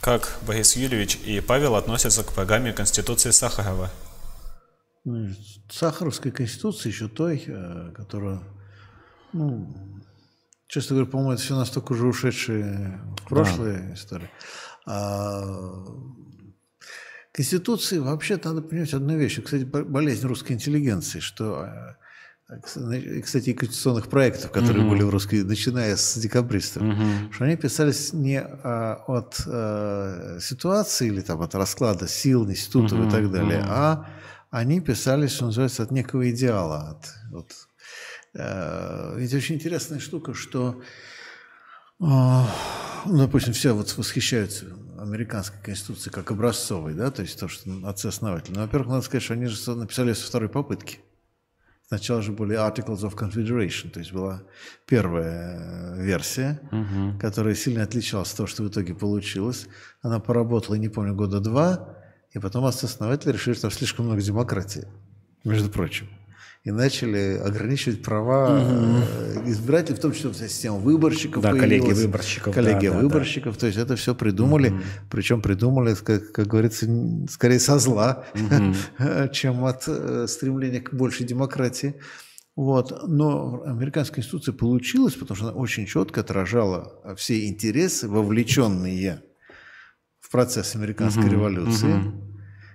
Как Борис Юрьевич и Павел относятся к программе Конституции Сахарова? Ну, Сахаровская конституция еще той, э, которая, ну, честно говоря, по-моему, это все настолько уже ушедшие в прошлые да. истории. А, конституции вообще надо понимать одну вещь. Кстати, болезнь русской интеллигенции, что э, кстати, конституционных проектов, которые угу. были в русской, начиная с декабристов, угу. что они писались не а, от а, ситуации или там от расклада сил, институтов угу. и так далее, угу. а они писались, что называется, от некого идеала. От, вот, а, ведь очень интересная штука, что, а, ну, допустим, все вот восхищаются американской конституцией как образцовой, да, то есть то, что отцы-основатели. Но, во-первых, надо сказать, что они же написали со второй попытки. Сначала же были Articles of Confederation, то есть была первая э, версия, угу. которая сильно отличалась от того, что в итоге получилось. Она поработала, не помню, года два, и потом основатели решили, что там слишком много демократии, между прочим и начали ограничивать права угу. Э, избирателей, в том числе вся система выборщиков. Да, коллеги выборщиков. Коллеги да, выборщиков. Да, то есть это все придумали, угу. причем придумали, как, как говорится, скорее со зла, угу. чем от э, стремления к большей демократии. Вот. Но американская институция получилась, потому что она очень четко отражала все интересы, вовлеченные в процесс американской угу. революции угу.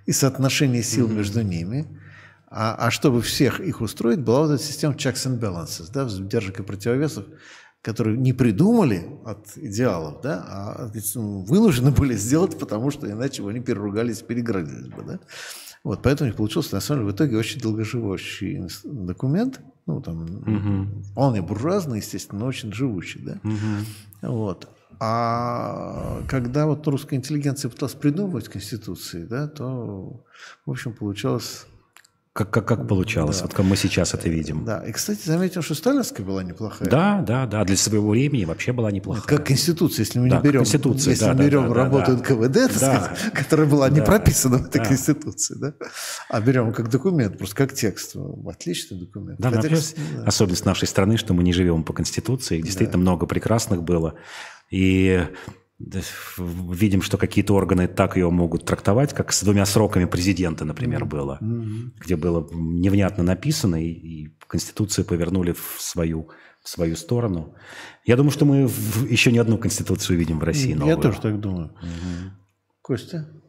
и соотношение сил угу. между ними. А, а чтобы всех их устроить, была вот эта система checks and balances, да, сдержек и противовесов, которые не придумали от идеалов, да, а ну, вынуждены были сделать, потому что иначе бы они переругались, переградились бы. Да? Вот, поэтому у них получился, на самом деле, в итоге очень долгоживущий документ, ну, там, угу. вполне буржуазный, естественно, но очень живущий, да. Угу. Вот. А когда вот русская интеллигенция пыталась придумывать конституции, да, то, в общем, получалось как, как, как получалось, да. вот как мы сейчас это видим. Да, и, кстати, заметил, что сталинская была неплохая. Да, да, да, для своего времени вообще была неплохая. Это как Конституция, если мы не берем, конституция, если да, мы берем да, работу да, НКВД, да, сказать, которая была не да, прописана в этой да. Конституции, да, а берем как документ, просто как текст. Отличный документ. Да, Хотя, плюс, да. особенность нашей страны, что мы не живем по Конституции, действительно да. много прекрасных было. И видим, что какие-то органы так ее могут трактовать, как с двумя сроками президента, например, было, mm-hmm. где было невнятно написано, и, и Конституцию повернули в свою, в свою сторону. Я думаю, что мы в, еще не одну Конституцию видим в России новую. Я тоже так думаю. Mm-hmm. Костя?